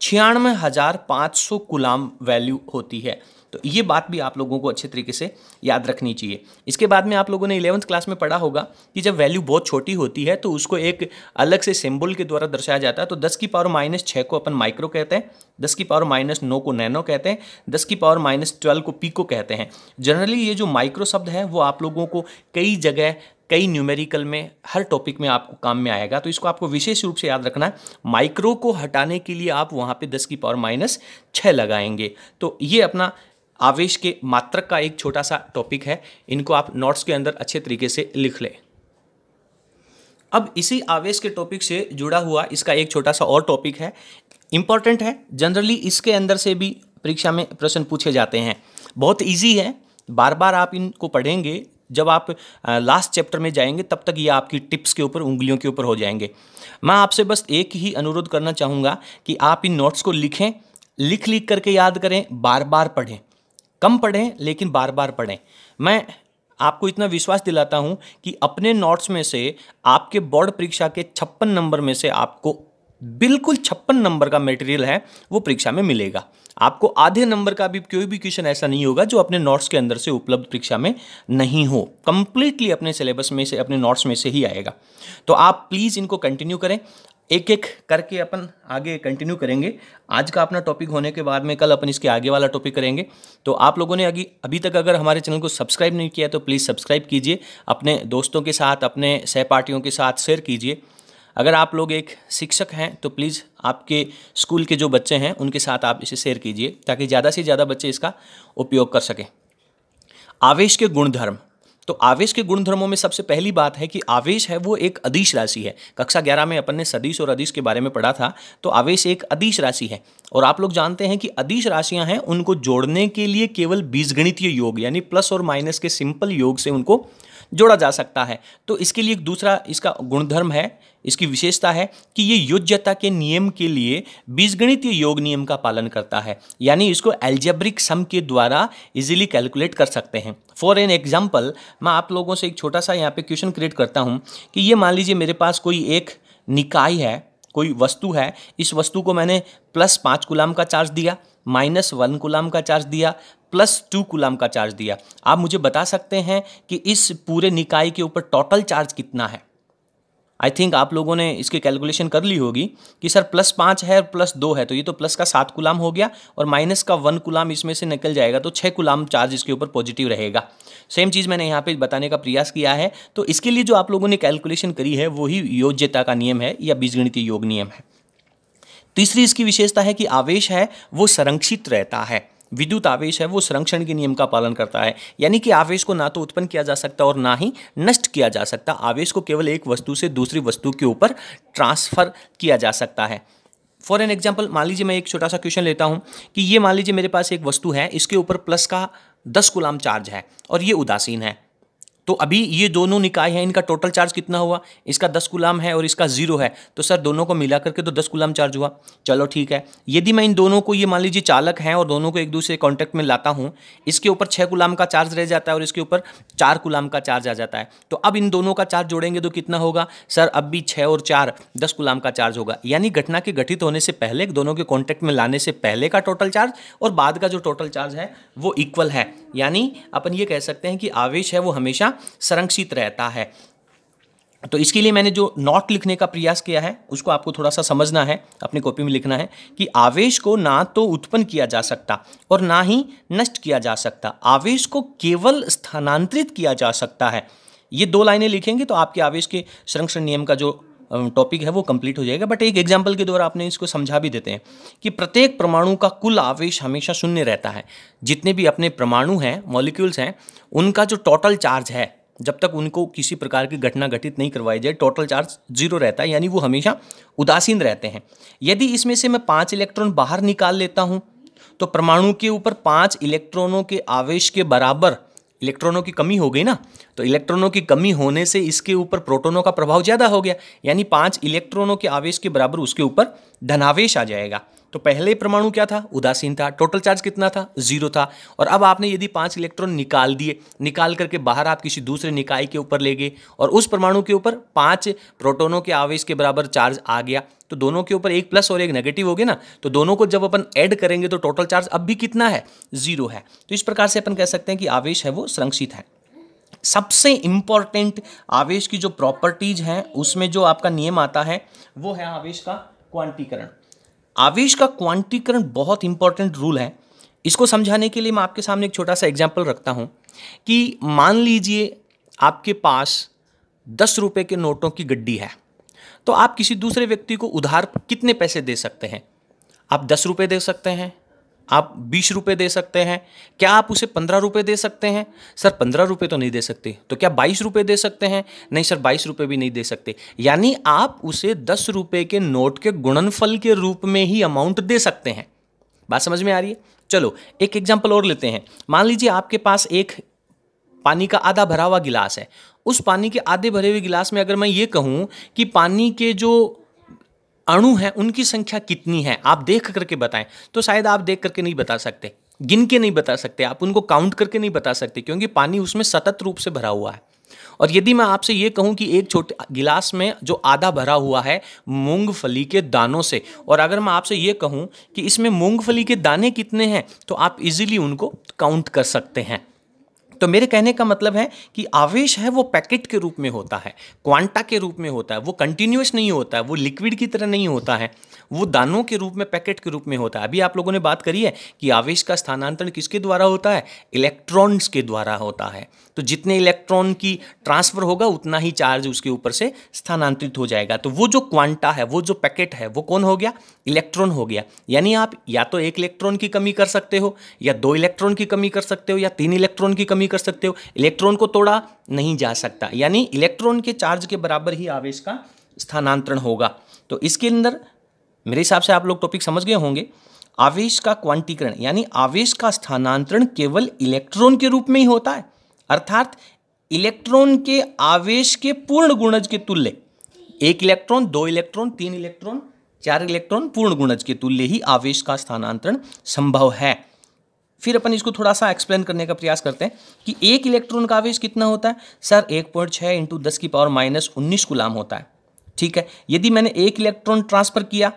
छियानवे हज़ार पाँच सौ गुलाम वैल्यू होती है तो ये बात भी आप लोगों को अच्छे तरीके से याद रखनी चाहिए इसके बाद में आप लोगों ने इलेवंथ क्लास में पढ़ा होगा कि जब वैल्यू बहुत छोटी होती है तो उसको एक अलग से सिंबल के द्वारा दर्शाया जाता है तो दस की पावर माइनस छः को अपन माइक्रो कहते हैं दस की पावर माइनस नौ को नैनो कहते हैं दस की पावर माइनस ट्वेल्व को पी को कहते हैं जनरली ये जो माइक्रो शब्द है वो आप लोगों को कई जगह कई न्यूमेरिकल में हर टॉपिक में आपको काम में आएगा तो इसको आपको विशेष रूप से याद रखना है माइक्रो को हटाने के लिए आप वहाँ पे दस की पावर माइनस छः लगाएंगे तो ये अपना आवेश के मात्रक का एक छोटा सा टॉपिक है इनको आप नोट्स के अंदर अच्छे तरीके से लिख लें अब इसी आवेश के टॉपिक से जुड़ा हुआ इसका एक छोटा सा और टॉपिक है इम्पॉर्टेंट है जनरली इसके अंदर से भी परीक्षा में प्रश्न पूछे जाते हैं बहुत ईजी है बार बार आप इनको पढ़ेंगे जब आप लास्ट चैप्टर में जाएंगे तब तक ये आपकी टिप्स के ऊपर उंगलियों के ऊपर हो जाएंगे मैं आपसे बस एक ही अनुरोध करना चाहूँगा कि आप इन नोट्स को लिखें लिख लिख करके याद करें बार बार पढ़ें कम पढ़ें लेकिन बार बार पढ़ें मैं आपको इतना विश्वास दिलाता हूं कि अपने नोट्स में से आपके बोर्ड परीक्षा के छप्पन नंबर में से आपको बिल्कुल छप्पन नंबर का मटेरियल है वो परीक्षा में मिलेगा आपको आधे नंबर का भी कोई भी क्वेश्चन ऐसा नहीं होगा जो अपने नोट्स के अंदर से उपलब्ध परीक्षा में नहीं हो कंप्लीटली अपने सिलेबस में से अपने नोट्स में से ही आएगा तो आप प्लीज़ इनको कंटिन्यू करें एक एक करके अपन आगे कंटिन्यू करेंगे आज का अपना टॉपिक होने के बाद में कल अपन इसके आगे वाला टॉपिक करेंगे तो आप लोगों ने अभी अभी तक अगर हमारे चैनल को सब्सक्राइब नहीं किया तो प्लीज़ सब्सक्राइब कीजिए अपने दोस्तों के साथ अपने सहपाठियों के साथ शेयर कीजिए अगर आप लोग एक शिक्षक हैं तो प्लीज़ आपके स्कूल के जो बच्चे हैं उनके साथ आप इसे शेयर कीजिए ताकि ज़्यादा से ज़्यादा बच्चे इसका उपयोग कर सकें आवेश के गुणधर्म तो आवेश के गुणधर्मों में सबसे पहली बात है कि आवेश है वो एक अदिश राशि है कक्षा ग्यारह में अपन ने सदीश और अदिश के बारे में पढ़ा था तो आवेश एक अदिश राशि है और आप लोग जानते हैं कि अदिश राशियां हैं उनको जोड़ने के लिए केवल बीजगणितीय योग यानी प्लस और माइनस के सिंपल योग से उनको जोड़ा जा सकता है तो इसके लिए एक दूसरा इसका गुणधर्म है इसकी विशेषता है कि ये योज्यता के नियम के लिए बीजगणित योग नियम का पालन करता है यानी इसको एल्जेब्रिक सम के द्वारा इजीली कैलकुलेट कर सकते हैं फॉर एन एग्जाम्पल मैं आप लोगों से एक छोटा सा यहाँ पे क्वेश्चन क्रिएट करता हूँ कि ये मान लीजिए मेरे पास कोई एक निकाय है कोई वस्तु है इस वस्तु को मैंने प्लस पाँच गुलाम का चार्ज दिया माइनस वन गुलाम का चार्ज दिया प्लस टू कुलाम का चार्ज दिया आप मुझे बता सकते हैं कि इस पूरे निकाय के ऊपर टोटल चार्ज कितना है आई थिंक आप लोगों ने इसकी कैलकुलेशन कर ली होगी कि सर प्लस पाँच है और प्लस दो है तो ये तो प्लस का सात गुलाम हो गया और माइनस का वन गुलाम इसमें से निकल जाएगा तो छः गुलाम चार्ज इसके ऊपर पॉजिटिव रहेगा सेम चीज़ मैंने यहाँ पे बताने का प्रयास किया है तो इसके लिए जो आप लोगों ने कैलकुलेशन करी है वही योग्यता का नियम है या बीजगणितीय योग नियम है तीसरी इसकी विशेषता है कि आवेश है वो संरक्षित रहता है विद्युत आवेश है वो संरक्षण के नियम का पालन करता है यानी कि आवेश को ना तो उत्पन्न किया जा सकता और ना ही नष्ट किया जा सकता आवेश को केवल एक वस्तु से दूसरी वस्तु के ऊपर ट्रांसफर किया जा सकता है फॉर एन एग्जाम्पल मान लीजिए मैं एक छोटा सा क्वेश्चन लेता हूँ कि ये मान लीजिए मेरे पास एक वस्तु है इसके ऊपर प्लस का दस गुलाम चार्ज है और ये उदासीन है तो अभी ये दोनों निकाय हैं इनका टोटल चार्ज कितना हुआ इसका दस गुलाम है और इसका जीरो है तो सर दोनों को मिला करके तो दस गुलाम चार्ज हुआ चलो ठीक है यदि मैं इन दोनों को ये मान लीजिए चालक हैं और दोनों को एक दूसरे कॉन्टैक्ट में लाता हूँ इसके ऊपर छः गुलाम का चार्ज रह जाता है और इसके ऊपर चार गुलाम का चार्ज आ जाता है तो अब इन दोनों का चार्ज जोड़ेंगे तो कितना होगा सर अब भी छः और चार दस गुलाम का चार्ज होगा यानी घटना के घटित होने से पहले दोनों के कॉन्टैक्ट में लाने से पहले का टोटल चार्ज और बाद का जो टोटल चार्ज है वो इक्वल है यानी अपन ये कह सकते हैं कि आवेश है वो हमेशा संरक्षित रहता है तो इसके लिए मैंने जो नॉट लिखने का प्रयास किया है उसको आपको थोड़ा सा समझना है अपनी कॉपी में लिखना है कि आवेश को ना तो उत्पन्न किया जा सकता और ना ही नष्ट किया जा सकता आवेश को केवल स्थानांतरित किया जा सकता है ये दो लाइनें लिखेंगे तो आपके आवेश के संरक्षण नियम का जो टॉपिक है वो कंप्लीट हो जाएगा बट एक एग्जाम्पल के द्वारा आपने इसको समझा भी देते हैं कि प्रत्येक परमाणु का कुल आवेश हमेशा शून्य रहता है जितने भी अपने परमाणु हैं मॉलिक्यूल्स हैं उनका जो टोटल चार्ज है जब तक उनको किसी प्रकार की घटना घटित नहीं करवाई जाए टोटल चार्ज जीरो रहता है यानी वो हमेशा उदासीन रहते हैं यदि इसमें से मैं पाँच इलेक्ट्रॉन बाहर निकाल लेता हूँ तो परमाणु के ऊपर पाँच इलेक्ट्रॉनों के आवेश के बराबर इलेक्ट्रॉनों की कमी हो गई ना तो इलेक्ट्रॉनों की कमी होने से इसके ऊपर प्रोटोनों का प्रभाव ज़्यादा हो गया यानी पाँच इलेक्ट्रॉनों के आवेश के बराबर उसके ऊपर धनावेश आ जाएगा तो पहले परमाणु क्या था उदासीन था टोटल चार्ज कितना था जीरो था और अब आपने यदि पांच इलेक्ट्रॉन निकाल दिए निकाल करके बाहर आप किसी दूसरे निकाय के ऊपर ले गए और उस परमाणु के ऊपर पांच प्रोटोनों के आवेश के बराबर चार्ज आ गया तो दोनों के ऊपर एक प्लस और एक नेगेटिव हो गया ना तो दोनों को जब अपन ऐड करेंगे तो टोटल चार्ज अब भी कितना है जीरो है तो इस प्रकार से अपन कह सकते हैं कि आवेश है वो संरक्षित है सबसे इंपॉर्टेंट आवेश की जो प्रॉपर्टीज हैं उसमें जो आपका नियम आता है वो है आवेश का क्वांटीकरण आवेश का क्वांटिकरण बहुत इंपॉर्टेंट रूल है इसको समझाने के लिए मैं आपके सामने एक छोटा सा एग्जाम्पल रखता हूँ कि मान लीजिए आपके पास दस रुपये के नोटों की गड्डी है तो आप किसी दूसरे व्यक्ति को उधार कितने पैसे दे सकते हैं आप दस रुपये दे सकते हैं आप बीस रुपये दे सकते हैं क्या आप उसे पंद्रह रुपये दे सकते हैं सर पंद्रह रुपये तो नहीं दे सकते तो क्या बाईस रुपये दे सकते हैं नहीं सर बाईस रुपये भी नहीं दे सकते यानी आप उसे दस रुपये के नोट के गुणनफल के रूप में ही अमाउंट दे सकते हैं बात समझ में आ रही है चलो एक एग्जाम्पल और लेते हैं मान लीजिए आपके पास एक पानी का आधा भरा हुआ गिलास है उस पानी के आधे भरे हुए गिलास में अगर मैं ये कहूँ कि पानी के जो अणु हैं उनकी संख्या कितनी है आप देख करके बताएं तो शायद आप देख करके नहीं बता सकते गिन के नहीं बता सकते आप उनको काउंट करके नहीं बता सकते क्योंकि पानी उसमें सतत रूप से भरा हुआ है और यदि मैं आपसे ये कहूं कि एक छोटे गिलास में जो आधा भरा हुआ है मूंगफली के दानों से और अगर मैं आपसे ये कहूं कि इसमें मूंगफली के दाने कितने हैं तो आप इजीली उनको काउंट कर सकते हैं तो मेरे कहने का मतलब है कि आवेश है वो पैकेट के रूप में होता है क्वांटा के रूप में होता है वो कंटिन्यूस नहीं होता है वो लिक्विड की तरह नहीं होता है वो दानों के रूप में पैकेट के रूप में होता है अभी आप लोगों ने बात करी है कि आवेश का स्थानांतरण किसके द्वारा होता है इलेक्ट्रॉन्स के द्वारा होता है तो जितने इलेक्ट्रॉन की ट्रांसफर होगा उतना ही चार्ज उसके ऊपर से स्थानांतरित हो जाएगा तो वो जो क्वांटा है वो जो पैकेट है वो कौन हो गया इलेक्ट्रॉन हो गया यानी आप या तो एक इलेक्ट्रॉन की कमी कर सकते हो या दो इलेक्ट्रॉन की कमी कर सकते हो या तीन इलेक्ट्रॉन की कमी नहीं कर सकते हो इलेक्ट्रॉन को तोड़ा नहीं जा सकता यानी इलेक्ट्रॉन के चार्ज के बराबर ही आवेश का स्थानांतरण होगा तो इसके अंदर मेरे हिसाब से आप लोग टॉपिक समझ गए होंगे आवेश का क्वांटीकरण यानी आवेश का स्थानांतरण केवल इलेक्ट्रॉन के रूप में ही होता है अर्थात इलेक्ट्रॉन के आवेश के पूर्ण गुणज के तुल्य एक इलेक्ट्रॉन दो इलेक्ट्रॉन तीन इलेक्ट्रॉन चार इलेक्ट्रॉन पूर्ण गुणज के तुल्य ही आवेश का स्थानांतरण संभव है फिर अपन इसको थोड़ा सा एक्सप्लेन करने का प्रयास करते हैं कि एक इलेक्ट्रॉन का आवेश कितना होता है सर एक पॉइंट छः इंटू दस की पावर माइनस उन्नीस गुलाम होता है ठीक है यदि मैंने एक इलेक्ट्रॉन ट्रांसफर किया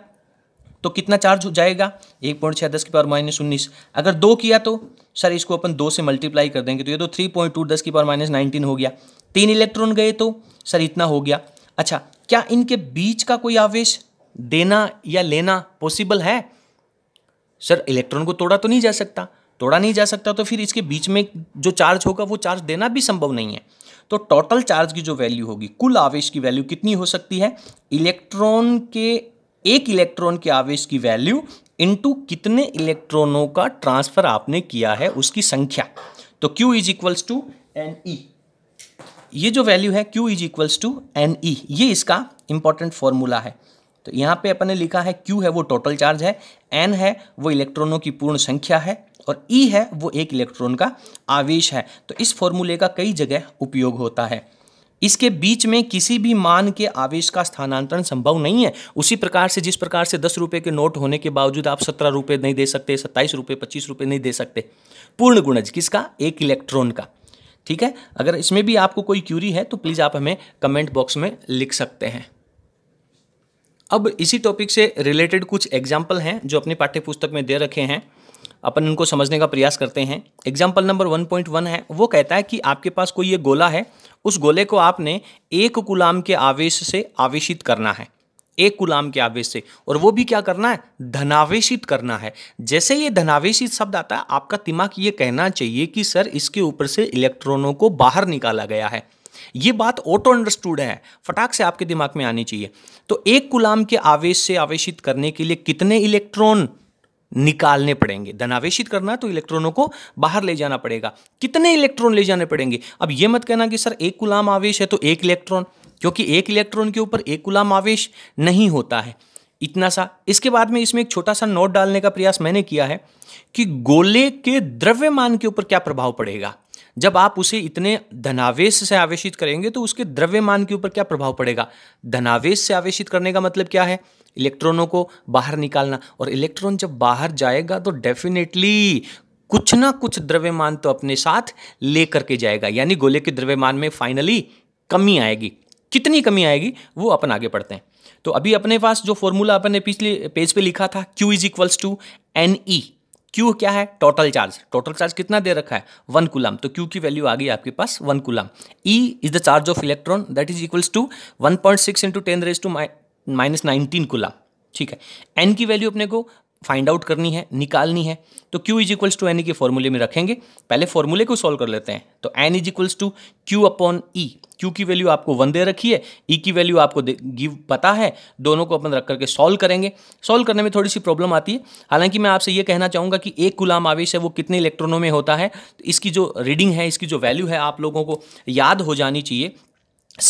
तो कितना चार्ज हो जाएगा एक पॉइंट छः दस की पावर माइनस उन्नीस अगर दो किया तो सर इसको अपन दो से मल्टीप्लाई कर देंगे तो ये तो थ्री पॉइंट टू दस की पावर माइनस नाइनटीन हो गया तीन इलेक्ट्रॉन गए तो सर इतना हो गया अच्छा क्या इनके बीच का कोई आवेश देना या लेना पॉसिबल है सर इलेक्ट्रॉन को तोड़ा तो नहीं जा सकता तोड़ा नहीं जा सकता तो फिर इसके बीच में जो चार्ज होगा वो चार्ज देना भी संभव नहीं है तो टोटल चार्ज की जो वैल्यू होगी कुल आवेश की वैल्यू कितनी हो सकती है इलेक्ट्रॉन के एक इलेक्ट्रॉन के आवेश की वैल्यू इनटू कितने इलेक्ट्रॉनों का ट्रांसफर आपने किया है उसकी संख्या तो Q is equals to N E ये जो वैल्यू है Q is equals to N E ये इसका इंपॉर्टेंट फॉर्मूला है तो यहाँ पे अपन ने लिखा है क्यू है वो टोटल चार्ज है एन है वो इलेक्ट्रॉनों की पूर्ण संख्या है और ई e है वो एक इलेक्ट्रॉन का आवेश है तो इस फॉर्मूले का कई जगह उपयोग होता है इसके बीच में किसी भी मान के आवेश का स्थानांतरण संभव नहीं है उसी प्रकार से जिस प्रकार से दस रुपये के नोट होने के बावजूद आप सत्रह रुपये नहीं दे सकते सत्ताईस रुपये पच्चीस रुपये नहीं दे सकते पूर्ण गुणज किसका एक इलेक्ट्रॉन का ठीक है अगर इसमें भी आपको कोई क्यूरी है तो प्लीज़ आप हमें कमेंट बॉक्स में लिख सकते हैं अब इसी टॉपिक से रिलेटेड कुछ एग्जाम्पल हैं जो अपने पाठ्यपुस्तक में दे रखे हैं अपन उनको समझने का प्रयास करते हैं एग्जाम्पल नंबर 1.1 है वो कहता है कि आपके पास कोई ये गोला है उस गोले को आपने एक गुलाम के आवेश से आवेशित करना है एक गुलाम के आवेश से और वो भी क्या करना है धनावेशित करना है जैसे ये धनावेशित शब्द आता है आपका दिमाग ये कहना चाहिए कि सर इसके ऊपर से इलेक्ट्रॉनों को बाहर निकाला गया है ये बात ऑटो अंडरस्टूड है फटाक से आपके दिमाग में आनी चाहिए तो एक गुलाम के आवेश से आवेशित करने के लिए कितने इलेक्ट्रॉन निकालने पड़ेंगे धनावेशित करना तो इलेक्ट्रॉनों को बाहर ले जाना पड़ेगा कितने इलेक्ट्रॉन ले जाने पड़ेंगे अब यह मत कहना कि सर एक गुलाम आवेश है तो एक इलेक्ट्रॉन क्योंकि एक इलेक्ट्रॉन के ऊपर एक गुलाम आवेश नहीं होता है इतना सा इसके बाद में इसमें एक छोटा सा नोट डालने का प्रयास मैंने किया है कि गोले के द्रव्यमान के ऊपर क्या प्रभाव पड़ेगा जब आप उसे इतने धनावेश से आवेशित करेंगे तो उसके द्रव्यमान के ऊपर क्या प्रभाव पड़ेगा धनावेश से आवेशित करने का मतलब क्या है इलेक्ट्रॉनों को बाहर निकालना और इलेक्ट्रॉन जब बाहर जाएगा तो डेफिनेटली कुछ ना कुछ द्रव्यमान तो अपने साथ ले करके जाएगा यानी गोले के द्रव्यमान में फाइनली कमी आएगी कितनी कमी आएगी वो अपन आगे पढ़ते हैं तो अभी अपने पास जो फॉर्मूला अपन ने पिछले पेज पे लिखा था Q is equals to N E Q क्या है टोटल चार्ज टोटल चार्ज कितना दे रखा है वन कुलम तो क्यू की वैल्यू आ गई आपके पास one coulomb E is the charge of electron that is equals to one point six into ten raise to minus nineteen coulomb ठीक है एन की वैल्यू अपने को फाइंड आउट करनी है निकालनी है तो Q is equals to N के फॉर्मूले में रखेंगे पहले फॉर्मूले को सॉल्व कर लेते हैं तो N is equals to Q upon E Q की वैल्यू आपको वन दे रखी है ई e की वैल्यू आपको गिव पता है दोनों को अपन रख करके सॉल्व करेंगे सॉल्व करने में थोड़ी सी प्रॉब्लम आती है हालांकि मैं आपसे ये कहना चाहूँगा कि एक गुलाम आवेश है वो कितने इलेक्ट्रॉनों में होता है तो इसकी जो रीडिंग है इसकी जो वैल्यू है आप लोगों को याद हो जानी चाहिए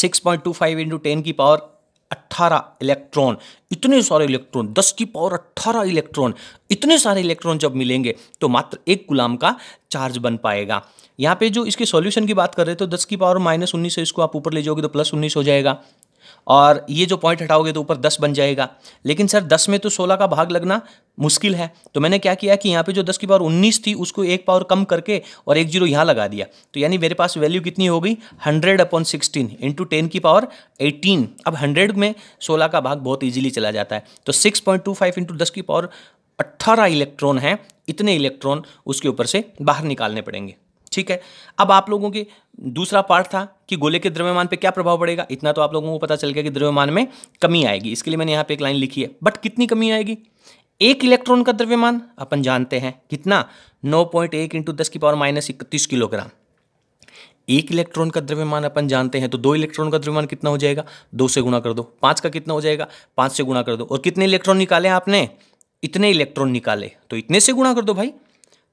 six point two five into ten की पावर 18 इलेक्ट्रॉन इतने सारे इलेक्ट्रॉन 10 की पावर 18 इलेक्ट्रॉन इतने सारे इलेक्ट्रॉन जब मिलेंगे तो मात्र एक गुलाम का चार्ज बन पाएगा यहाँ पे जो इसके सॉल्यूशन की बात कर रहे थे तो 10 की पावर माइनस उन्नीस से इसको आप ऊपर ले जाओगे तो प्लस उन्नीस हो जाएगा और ये जो पॉइंट हटाओगे तो ऊपर दस बन जाएगा लेकिन सर दस में तो सोलह का भाग लगना मुश्किल है तो मैंने क्या किया कि यहाँ पे जो दस की पावर उन्नीस थी उसको एक पावर कम करके और एक जीरो यहाँ लगा दिया तो यानी मेरे पास वैल्यू कितनी हो गई hundred upon sixteen into ten की पावर एटीन अब हंड्रेड में सोलह का भाग बहुत ईजिली चला जाता है तो six point two five into दस की पावर अट्ठारह इलेक्ट्रॉन हैं इतने इलेक्ट्रॉन उसके ऊपर से बाहर निकालने पड़ेंगे ठीक है अब आप लोगों के दूसरा पार्ट था कि गोले के द्रव्यमान पे क्या प्रभाव पड़ेगा इतना तो आप लोगों को पता चल गया कि द्रव्यमान में कमी आएगी इसके लिए मैंने यहाँ पे एक लाइन लिखी है बट कितनी कमी आएगी एक इलेक्ट्रॉन का द्रव्यमान अपन जानते हैं कितना नौ पॉइंट एक इंटू दस की पावर माइनस इकतीस किलोग्राम एक इलेक्ट्रॉन का द्रव्यमान अपन जानते हैं तो दो इलेक्ट्रॉन का द्रव्यमान कितना हो जाएगा दो से गुणा कर दो पाँच का कितना हो जाएगा पाँच से गुणा कर दो और कितने इलेक्ट्रॉन निकाले आपने इतने इलेक्ट्रॉन निकाले तो इतने से गुणा कर दो भाई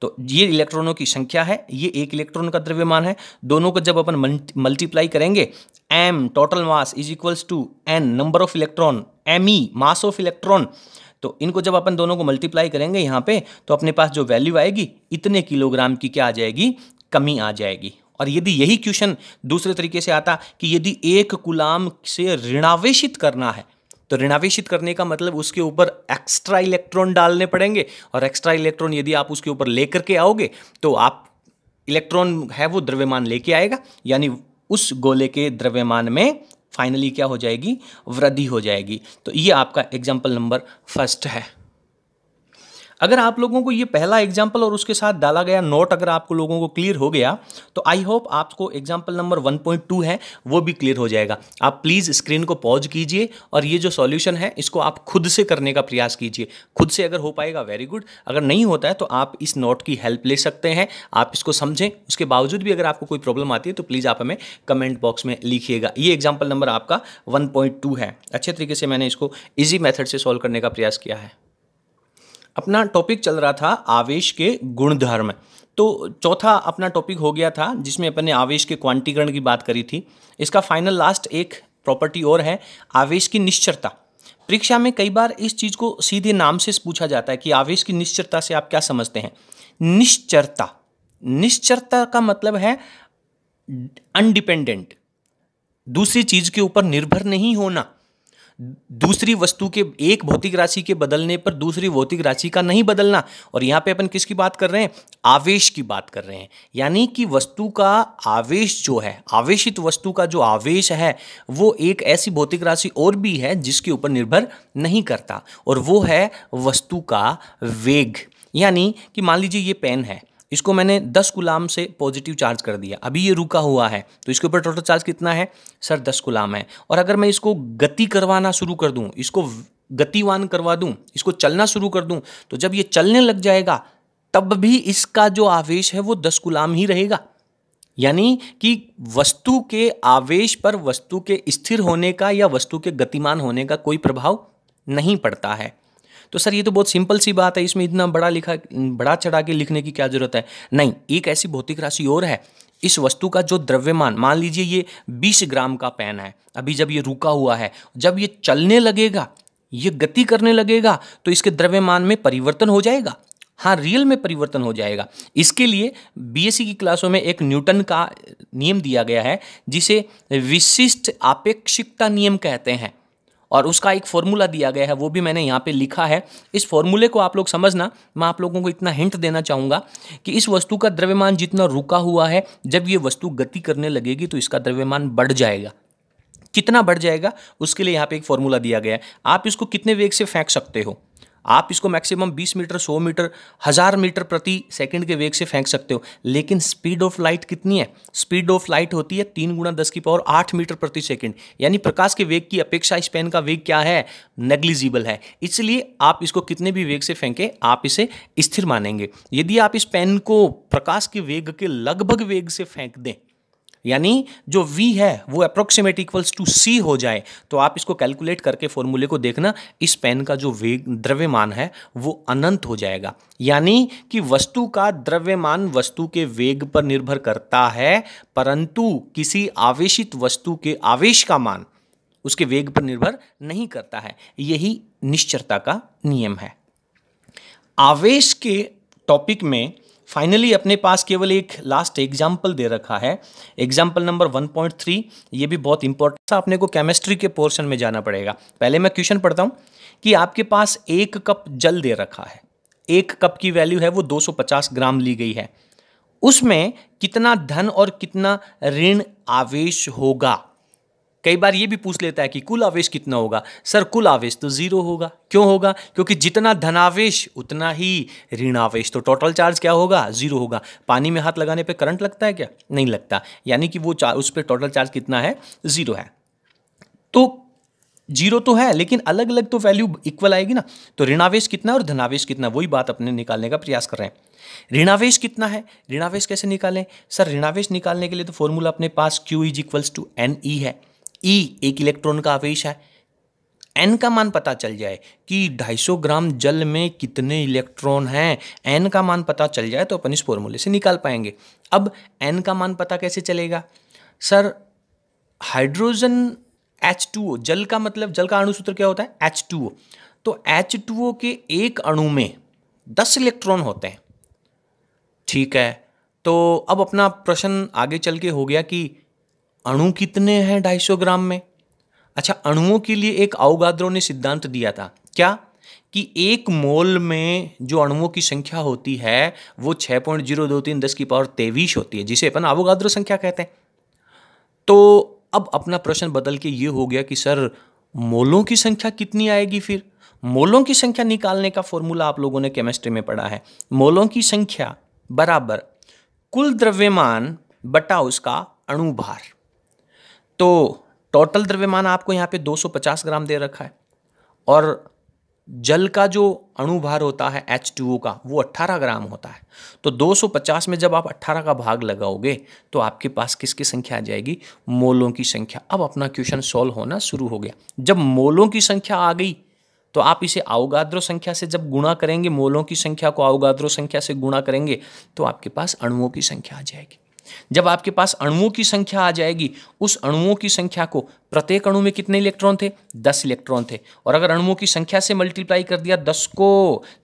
तो ये इलेक्ट्रॉनों की संख्या है ये एक इलेक्ट्रॉन का द्रव्यमान है दोनों को जब अपन मल्टीप्लाई करेंगे M total mass is equals to N number of electron M E mass of electron तो इनको जब अपन दोनों को मल्टीप्लाई करेंगे यहाँ पे तो अपने पास जो वैल्यू आएगी इतने किलोग्राम की क्या आ जाएगी कमी आ जाएगी और यदि यही क्वेश्चन दूसरे तरीके से आता कि यदि एक गुलाम से ऋणावेशित करना है तो ऋणावेशित करने का मतलब उसके ऊपर एक्स्ट्रा इलेक्ट्रॉन डालने पड़ेंगे और एक्स्ट्रा इलेक्ट्रॉन यदि आप उसके ऊपर लेकर के आओगे तो आप इलेक्ट्रॉन है वो द्रव्यमान लेके आएगा यानी उस गोले के द्रव्यमान में फाइनली क्या हो जाएगी वृद्धि हो जाएगी तो ये आपका एग्जाम्पल नंबर फर्स्ट है अगर आप लोगों को ये पहला एग्जाम्पल और उसके साथ डाला गया नोट अगर आपको लोगों को क्लियर हो गया तो आई होप आपको एग्जाम्पल नंबर 1.2 है वो भी क्लियर हो जाएगा आप प्लीज़ स्क्रीन को पॉज कीजिए और ये जो सॉल्यूशन है इसको आप खुद से करने का प्रयास कीजिए खुद से अगर हो पाएगा वेरी गुड अगर नहीं होता है तो आप इस नोट की हेल्प ले सकते हैं आप इसको समझें उसके बावजूद भी अगर आपको कोई प्रॉब्लम आती है तो प्लीज़ आप हमें कमेंट बॉक्स में लिखिएगा ये एग्जाम्पल नंबर आपका वन है अच्छे तरीके से मैंने इसको ईजी मैथड से सॉल्व करने का प्रयास किया है अपना टॉपिक चल रहा था आवेश के गुणधर्म तो चौथा अपना टॉपिक हो गया था जिसमें अपने आवेश के क्वांटीकरण की बात करी थी इसका फाइनल लास्ट एक प्रॉपर्टी और है आवेश की निश्चरता परीक्षा में कई बार इस चीज़ को सीधे नाम से पूछा जाता है कि आवेश की निश्चरता से आप क्या समझते हैं निश्चरता निश्चरता का मतलब है अनडिपेंडेंट दूसरी चीज़ के ऊपर निर्भर नहीं होना दूसरी वस्तु के एक भौतिक राशि के बदलने पर दूसरी भौतिक राशि का नहीं बदलना और यहाँ पे अपन किसकी बात कर रहे हैं आवेश की बात कर रहे हैं यानी कि वस्तु का आवेश जो है आवेशित वस्तु का जो आवेश है वो एक ऐसी भौतिक राशि और भी है जिसके ऊपर निर्भर नहीं करता और वो है वस्तु का वेग यानी कि मान लीजिए ये पेन है इसको मैंने दस गुलाम से पॉजिटिव चार्ज कर दिया अभी ये रुका हुआ है तो इसके ऊपर टोटल चार्ज कितना है सर दस गुलाम है और अगर मैं इसको गति करवाना शुरू कर दूँ इसको गतिवान करवा दूँ इसको चलना शुरू कर दूँ तो जब ये चलने लग जाएगा तब भी इसका जो आवेश है वो दस गुलाम ही रहेगा यानी कि वस्तु के आवेश पर वस्तु के स्थिर होने का या वस्तु के गतिमान होने का कोई प्रभाव नहीं पड़ता है तो सर ये तो बहुत सिंपल सी बात है इसमें इतना बड़ा लिखा बड़ा चढ़ा के लिखने की क्या जरूरत है नहीं एक ऐसी भौतिक राशि और है इस वस्तु का जो द्रव्यमान मान लीजिए ये 20 ग्राम का पेन है अभी जब ये रुका हुआ है जब ये चलने लगेगा ये गति करने लगेगा तो इसके द्रव्यमान में परिवर्तन हो जाएगा हाँ रियल में परिवर्तन हो जाएगा इसके लिए बीएससी e की क्लासों में एक न्यूटन का नियम दिया गया है जिसे विशिष्ट आपेक्षिकता नियम कहते हैं और उसका एक फॉर्मूला दिया गया है वो भी मैंने यहाँ पे लिखा है इस फॉर्मूले को आप लोग समझना मैं आप लोगों को इतना हिंट देना चाहूँगा कि इस वस्तु का द्रव्यमान जितना रुका हुआ है जब ये वस्तु गति करने लगेगी तो इसका द्रव्यमान बढ़ जाएगा कितना बढ़ जाएगा उसके लिए यहाँ पे एक फॉर्मूला दिया गया है आप इसको कितने वेग से फेंक सकते हो आप इसको मैक्सिमम 20 मीटर 100 मीटर हज़ार मीटर प्रति सेकंड के वेग से फेंक सकते हो लेकिन स्पीड ऑफ लाइट कितनी है स्पीड ऑफ लाइट होती है तीन गुणा दस की पावर आठ मीटर प्रति सेकंड यानी प्रकाश के वेग की अपेक्षा इस पेन का वेग क्या है नेग्लिजिबल है इसलिए आप इसको कितने भी वेग से फेंकें आप इसे स्थिर मानेंगे यदि आप इस पेन को प्रकाश के वेग के लगभग वेग से फेंक दें यानी जो v है वो अप्रोक्सीमेट इक्वल्स टू c हो जाए तो आप इसको कैलकुलेट करके फॉर्मूले को देखना इस पेन का जो वेग द्रव्यमान है वो अनंत हो जाएगा यानी कि वस्तु का द्रव्यमान वस्तु के वेग पर निर्भर करता है परंतु किसी आवेशित वस्तु के आवेश का मान उसके वेग पर निर्भर नहीं करता है यही निश्चरता का नियम है आवेश के टॉपिक में फाइनली अपने पास केवल एक लास्ट एग्जाम्पल दे रखा है एग्जाम्पल नंबर 1.3 ये भी बहुत इंपॉर्टेंट था अपने को केमिस्ट्री के पोर्शन में जाना पड़ेगा पहले मैं क्वेश्चन पढ़ता हूँ कि आपके पास एक कप जल दे रखा है एक कप की वैल्यू है वो 250 ग्राम ली गई है उसमें कितना धन और कितना ऋण आवेश होगा कई बार ये भी पूछ लेता है कि कुल आवेश कितना होगा सर कुल आवेश तो जीरो होगा क्यों होगा क्योंकि जितना धनावेश उतना ही ऋणावेश तो टोटल चार्ज क्या होगा जीरो होगा पानी में हाथ लगाने पर करंट लगता है क्या नहीं लगता यानी कि वो उस पर टोटल चार्ज कितना है जीरो है तो जीरो तो है लेकिन अलग अलग तो वैल्यू इक्वल आएगी ना तो ऋणावेश कितना और धनावेश कितना वही बात अपने निकालने का प्रयास कर रहे हैं ऋणावेश कितना है ऋणावेश कैसे निकालें सर ऋणावेश निकालने के लिए तो फॉर्मूला अपने पास Q is equals to N E है ई e, एक इलेक्ट्रॉन का आवेश है एन का मान पता चल जाए कि 250 ग्राम जल में कितने इलेक्ट्रॉन हैं एन का मान पता चल जाए तो अपन इस फॉर्मूले से निकाल पाएंगे अब एन का मान पता कैसे चलेगा सर हाइड्रोजन एच जल का मतलब जल का अणुसूत्र क्या होता है एच तो एच के एक अणु में दस इलेक्ट्रॉन होते हैं ठीक है तो अब अपना प्रश्न आगे चल के हो गया कि अणु कितने हैं ढाई सौ ग्राम में अच्छा अणुओं के लिए एक अवगाद्रो ने सिद्धांत दिया था क्या कि एक मोल में जो अणुओं की संख्या होती है वो छः पॉइंट जीरो दो तीन दस की पावर तेवीस होती है जिसे अपन आवोगाद्रो संख्या कहते हैं तो अब अपना प्रश्न बदल के ये हो गया कि सर मोलों की संख्या कितनी आएगी फिर मोलों की संख्या निकालने का फॉर्मूला आप लोगों ने केमिस्ट्री में पढ़ा है मोलों की संख्या बराबर कुल द्रव्यमान बटा उसका अणुभार तो टोटल द्रव्यमान आपको यहाँ पे 250 ग्राम दे रखा है और जल का जो अणुभार होता है एच का वो 18 ग्राम होता है तो 250 में जब आप 18 का भाग लगाओगे तो आपके पास किसकी संख्या आ जाएगी मोलों की संख्या अब अपना क्वेश्चन सॉल्व होना शुरू हो गया जब मोलों की संख्या आ गई तो आप इसे अवगाद्रो संख्या से जब गुणा करेंगे मोलों की संख्या को अवगाद्रो संख्या से गुणा करेंगे तो आपके पास अणुओं की संख्या आ जाएगी जब आपके पास अणुओं की संख्या आ जाएगी उस अणुओं की संख्या को प्रत्येक अणु में कितने इलेक्ट्रॉन थे दस इलेक्ट्रॉन थे और अगर अणुओं की संख्या से मल्टीप्लाई कर दिया दस को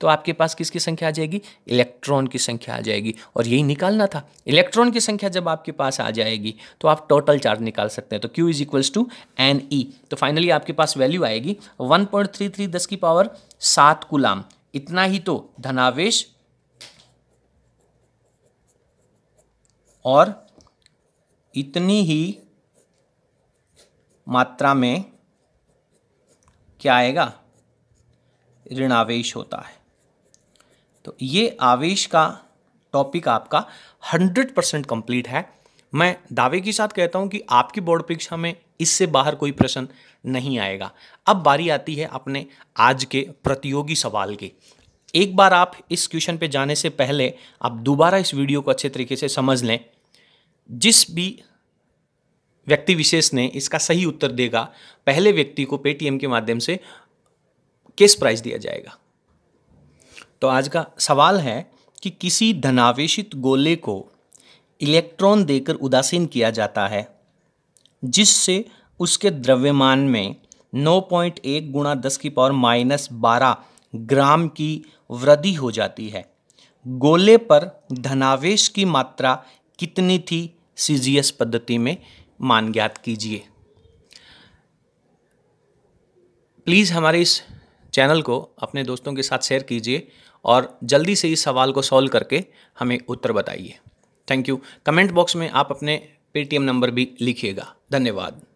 तो आपके पास किसकी संख्या आ जाएगी इलेक्ट्रॉन की संख्या आ जाएगी और यही निकालना था इलेक्ट्रॉन की संख्या जब आपके पास आ जाएगी तो आप टोटल चार्ज निकाल सकते हैं तो Q is equals to N E तो फाइनली आपके पास वैल्यू आएगी वन पॉइंट थ्री थ्री दस की पावर सात कुलाम इतना ही तो धनावेश और इतनी ही मात्रा में क्या आएगा ऋण आवेश होता है तो ये आवेश का टॉपिक आपका हंड्रेड परसेंट कंप्लीट है मैं दावे के साथ कहता हूं कि आपकी बोर्ड परीक्षा में इससे बाहर कोई प्रश्न नहीं आएगा अब बारी आती है अपने आज के प्रतियोगी सवाल की एक बार आप इस क्वेश्चन पे जाने से पहले आप दोबारा इस वीडियो को अच्छे तरीके से समझ लें जिस भी व्यक्ति विशेष ने इसका सही उत्तर देगा पहले व्यक्ति को पेटीएम के माध्यम से केस प्राइज दिया जाएगा तो आज का सवाल है कि किसी धनावेशित गोले को इलेक्ट्रॉन देकर उदासीन किया जाता है जिससे उसके द्रव्यमान में 9.1 गुणा दस की पावर माइनस बारह ग्राम की वृद्धि हो जाती है गोले पर धनावेश की मात्रा कितनी थी सी पद्धति में मान ज्ञात कीजिए प्लीज़ हमारे इस चैनल को अपने दोस्तों के साथ शेयर कीजिए और जल्दी से इस सवाल को सॉल्व करके हमें उत्तर बताइए थैंक यू कमेंट बॉक्स में आप अपने पेटीएम नंबर भी लिखिएगा धन्यवाद